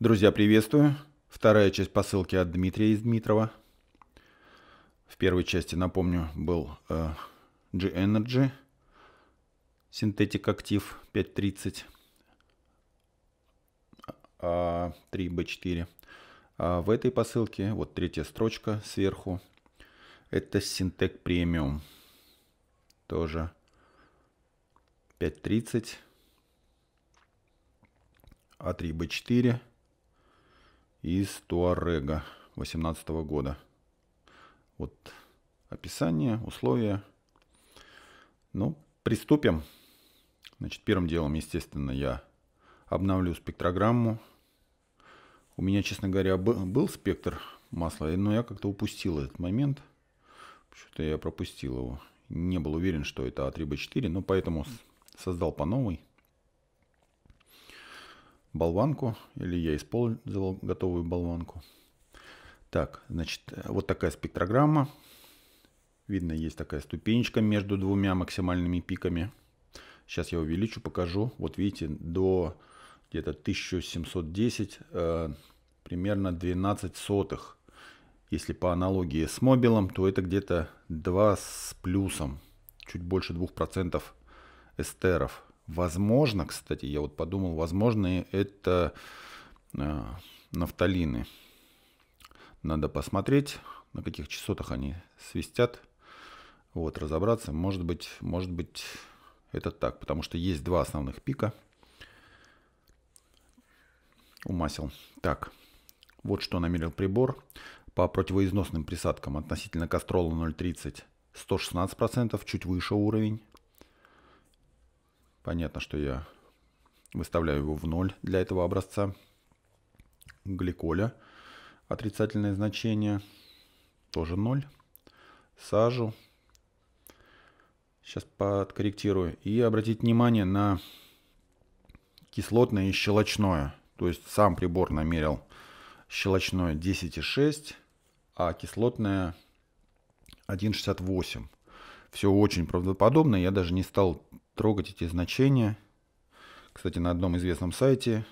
Друзья, приветствую. Вторая часть посылки от Дмитрия из Дмитрова. В первой части, напомню, был G-Energy, синтетик актив 530, A3B4. А в этой посылке, вот третья строчка сверху, это Синтек Премиум. Тоже 530, А3Б4, из Туарега 18 года. Вот описание, условия. Ну, приступим. Значит, первым делом, естественно, я обновлю спектрограмму. У меня, честно говоря, был спектр масла, но я как-то упустил этот момент. Что-то я пропустил его. Не был уверен, что это А3Б4, но поэтому создал по новой болванку, или я использовал готовую болванку. Так, значит, э, вот такая спектрограмма. Видно, есть такая ступенечка между двумя максимальными пиками. Сейчас я увеличу, покажу. Вот видите, до где-то 1710, э, примерно 12 сотых. Если по аналогии с мобилом, то это где-то 2 с плюсом, чуть больше 2% эстеров. Возможно, кстати, я вот подумал, возможно, это э, нафталины. Надо посмотреть, на каких частотах они свистят. Вот, разобраться. Может быть, может быть, это так, потому что есть два основных пика. у масел. Так, вот что намерил прибор. По противоизносным присадкам относительно кастрола 0,30 116%, чуть выше уровень. Понятно, что я выставляю его в ноль для этого образца гликоля. Отрицательное значение тоже ноль Сажу. Сейчас подкорректирую. И обратить внимание на кислотное и щелочное. То есть сам прибор намерил щелочное 10,6, а кислотное 1,68. Все очень правдоподобно. Я даже не стал трогать эти значения. Кстати, на одном известном сайте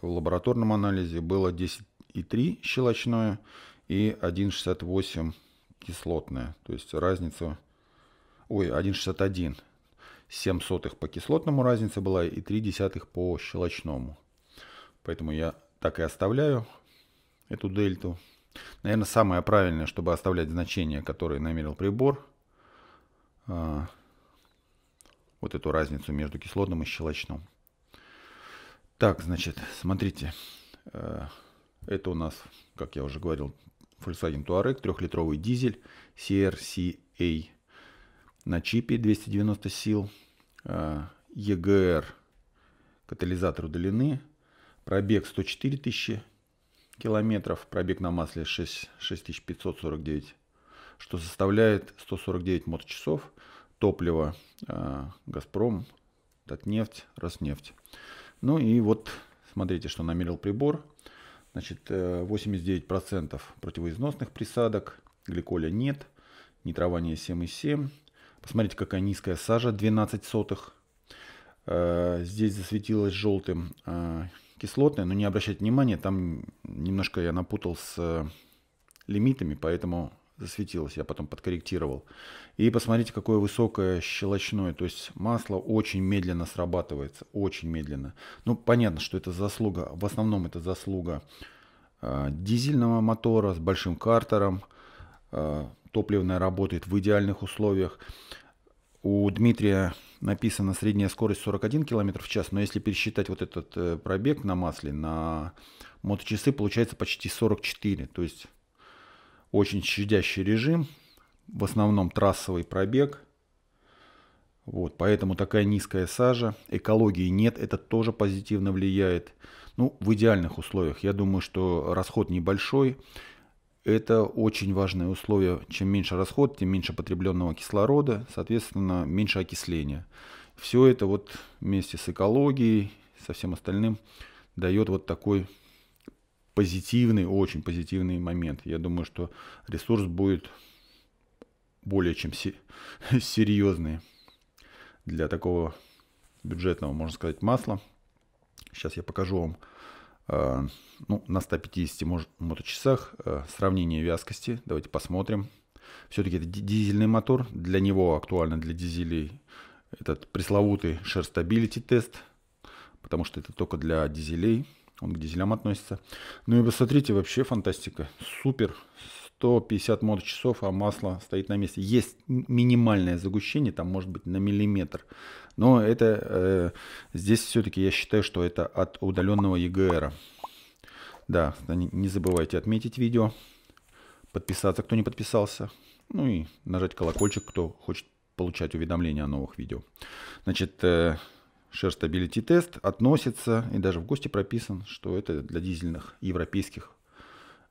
в лабораторном анализе было 10,3 щелочное и 1,68 кислотное. То есть разница... Ой, 1,61. 7 сотых по кислотному разница была и 3 десятых по щелочному. Поэтому я так и оставляю эту дельту. Наверное, самое правильное, чтобы оставлять значения, которые намерил прибор. А, вот эту разницу между кислотным и щелочным. Так, значит, смотрите. Э, это у нас, как я уже говорил, Volkswagen Touareg, трехлитровый дизель CRCA на чипе 290 сил, э, EGR катализатор удалены, пробег 104 тысячи километров, пробег на масле 6, 6549, что составляет 149 моточасов часов топлива «Газпром», «Татнефть», «Роснефть». Ну и вот смотрите, что намерил прибор. Значит, 89% э, противоизносных присадок, гликоля нет, нитрование 7,7. Посмотрите, какая низкая сажа, 12 сотых. Э, здесь засветилось желтым э, кислотное, но не обращайте внимания, там немножко я напутал с лимитами, поэтому засветилось, я потом подкорректировал. И посмотрите, какое высокое щелочное, то есть масло очень медленно срабатывается, очень медленно. Ну, понятно, что это заслуга, в основном это заслуга э, дизельного мотора с большим картером, э, топливная работает в идеальных условиях. У Дмитрия написано средняя скорость 41 км в час, но если пересчитать вот этот э, пробег на масле, на моточасы получается почти 44, то есть очень щадящий режим, в основном трассовый пробег. Вот, поэтому такая низкая сажа, экологии нет, это тоже позитивно влияет. Ну, в идеальных условиях, я думаю, что расход небольшой, это очень важное условие. Чем меньше расход, тем меньше потребленного кислорода, соответственно, меньше окисления. Все это вот вместе с экологией, со всем остальным дает вот такой позитивный, очень позитивный момент. Я думаю, что ресурс будет более чем серьезный для такого бюджетного, можно сказать, масла. Сейчас я покажу вам э, ну, на 150 может, моточасах э, сравнение вязкости. Давайте посмотрим. Все-таки это дизельный мотор. Для него актуально для дизелей этот пресловутый шерстабилити тест, потому что это только для дизелей. Он к дизелям относится. Ну и посмотрите, вообще фантастика. Супер. 150 часов, а масло стоит на месте. Есть минимальное загущение, там может быть на миллиметр. Но это э, здесь все-таки я считаю, что это от удаленного EGR. Да, не забывайте отметить видео, подписаться, кто не подписался. Ну и нажать колокольчик, кто хочет получать уведомления о новых видео. Значит, э, Share Stability относится и даже в ГОСТе прописан, что это для дизельных европейских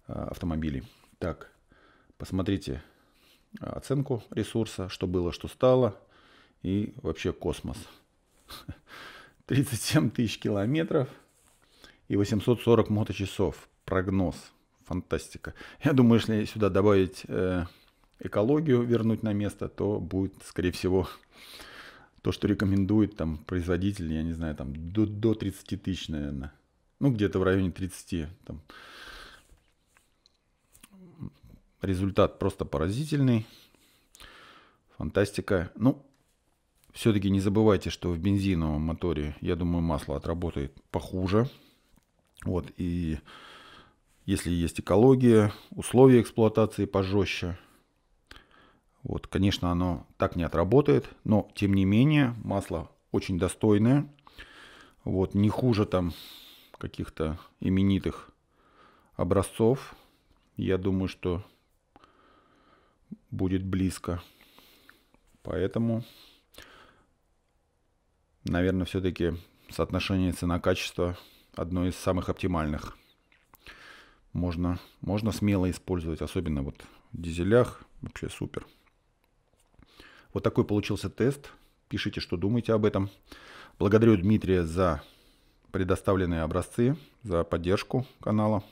а, автомобилей. Так, посмотрите а, оценку ресурса, что было, что стало и вообще космос. 37 тысяч километров и 840 моточасов. Прогноз. Фантастика. Я думаю, если сюда добавить э, экологию, вернуть на место, то будет, скорее всего, то, что рекомендует там производитель, я не знаю, там до, до 30 тысяч, наверное. Ну, где-то в районе 30. Там. Результат просто поразительный. Фантастика. Ну, все-таки не забывайте, что в бензиновом моторе, я думаю, масло отработает похуже. Вот, и если есть экология, условия эксплуатации пожестче – вот, конечно, оно так не отработает, но тем не менее масло очень достойное. Вот, не хуже там каких-то именитых образцов. Я думаю, что будет близко. Поэтому, наверное, все-таки соотношение цена-качество одно из самых оптимальных. Можно, можно смело использовать, особенно вот в дизелях. Вообще супер. Вот такой получился тест. Пишите, что думаете об этом. Благодарю Дмитрия за предоставленные образцы, за поддержку канала.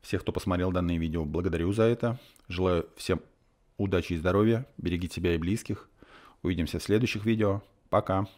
Всех, кто посмотрел данное видео, благодарю за это. Желаю всем удачи и здоровья. Берегите себя и близких. Увидимся в следующих видео. Пока.